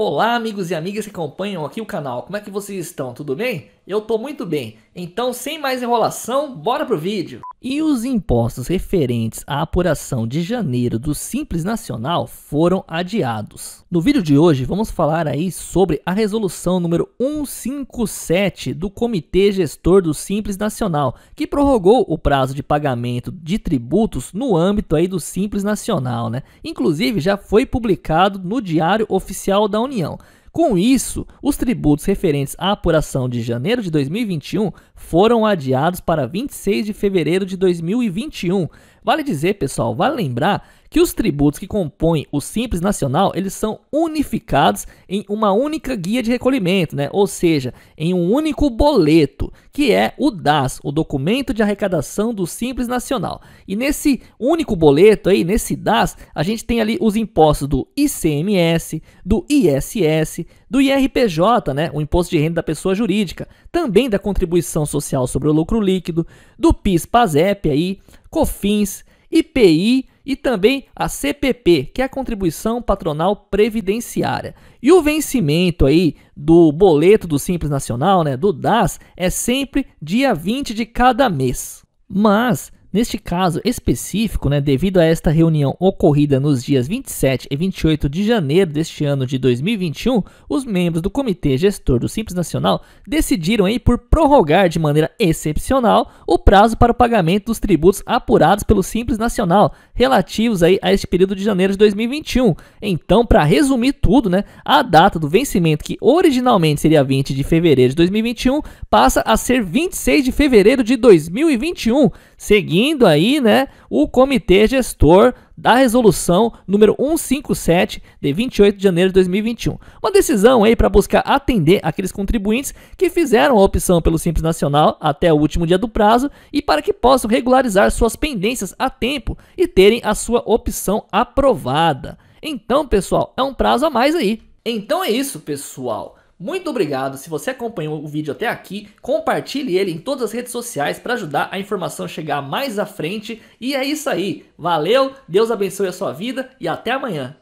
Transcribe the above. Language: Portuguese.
Olá, amigos e amigas que acompanham aqui o canal, como é que vocês estão? Tudo bem? Eu estou muito bem, então sem mais enrolação, bora pro vídeo! E os impostos referentes à apuração de janeiro do Simples Nacional foram adiados. No vídeo de hoje vamos falar aí sobre a resolução número 157 do Comitê Gestor do Simples Nacional, que prorrogou o prazo de pagamento de tributos no âmbito aí do Simples Nacional, né? Inclusive já foi publicado no Diário Oficial da União. Com isso, os tributos referentes à apuração de janeiro de 2021 foram adiados para 26 de fevereiro de 2021. Vale dizer, pessoal, vale lembrar que os tributos que compõem o Simples Nacional, eles são unificados em uma única guia de recolhimento, né? ou seja, em um único boleto, que é o DAS, o Documento de Arrecadação do Simples Nacional. E nesse único boleto aí, nesse DAS, a gente tem ali os impostos do ICMS, do ISS, do IRPJ, né, o imposto de renda da pessoa jurídica, também da contribuição social sobre o lucro líquido, do PIS, PASEP aí, COFINS, IPI, e também a CPP, que é a contribuição patronal previdenciária. E o vencimento aí do boleto do Simples Nacional, né, do DAS, é sempre dia 20 de cada mês. Mas Neste caso específico, né, devido a esta reunião ocorrida nos dias 27 e 28 de janeiro deste ano de 2021, os membros do Comitê Gestor do Simples Nacional decidiram aí por prorrogar de maneira excepcional o prazo para o pagamento dos tributos apurados pelo Simples Nacional relativos aí a este período de janeiro de 2021. Então, para resumir tudo, né, a data do vencimento que originalmente seria 20 de fevereiro de 2021 passa a ser 26 de fevereiro de 2021, seguindo incluindo aí, né, o comitê gestor da resolução número 157 de 28 de janeiro de 2021. Uma decisão aí para buscar atender aqueles contribuintes que fizeram a opção pelo Simples Nacional até o último dia do prazo e para que possam regularizar suas pendências a tempo e terem a sua opção aprovada. Então, pessoal, é um prazo a mais aí. Então é isso, pessoal. Muito obrigado. Se você acompanhou o vídeo até aqui, compartilhe ele em todas as redes sociais para ajudar a informação a chegar mais à frente. E é isso aí. Valeu, Deus abençoe a sua vida e até amanhã.